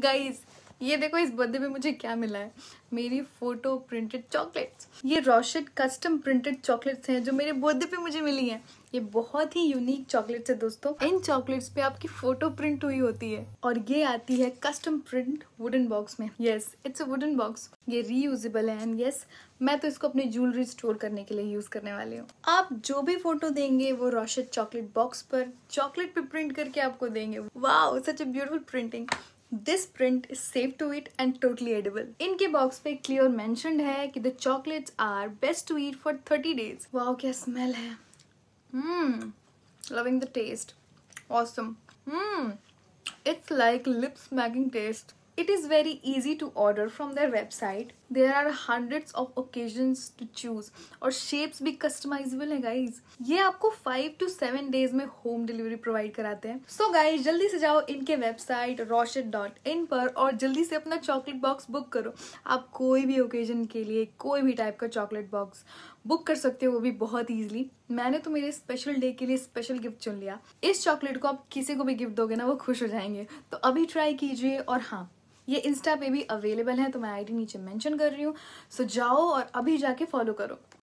Guys ये देखो इस बर्थडे में मुझे क्या मिला है मेरी फोटो प्रिंटेड चॉकलेट्स ये रोशन कस्टम प्रिंटेड चॉकलेट्स हैं जो मेरे बर्थडे पे मुझे मिली हैं ये बहुत ही यूनिक चॉकलेट्स है दोस्तों इन चॉकलेट्स पे आपकी फोटो प्रिंट हुई होती है और ये आती है कस्टम प्रिंट वुडन बॉक्स में yes it's a wooden box ये रीयूजेबल है एंड यस yes, मैं तो इसको अपने ज्वेलरी स्टोर करने के लिए यूज करने वाली हूँ आप जो भी फोटो देंगे वो रोशन चॉकलेट बॉक्स पर चॉकलेट पे प्रिंट करके आपको देंगे वाह such a beautiful printing this print is safe to eat and totally edible इनके बॉक्स पे क्लियर मैं की the chocolates are best to eat for thirty days wow क्या स्मेल है taste awesome it's like lips smacking taste It is very easy to order from their website. There are hundreds of occasions to choose or shapes bhi customizable hai guys. ye aapko 5 to 7 days mein home delivery provide karate hain so guys jaldi se jao inke website roshit.in par aur jaldi se apna chocolate box book karo aap koi bhi occasion ke liye koi bhi type ka chocolate box book कर सकते हो वो भी बहुत easily मैंने तो मेरे special day के लिए स्पेशल गिफ्ट चुन लिया इस चॉकलेट को आप किसी को भी गिफ्ट दोगे ना वो खुश हो जाएंगे तो अभी ट्राई कीजिए और हाँ ये इंस्टा पे भी अवेलेबल है तो मैं आईडी नीचे मेंशन कर रही हूँ सो जाओ और अभी जाके फॉलो करो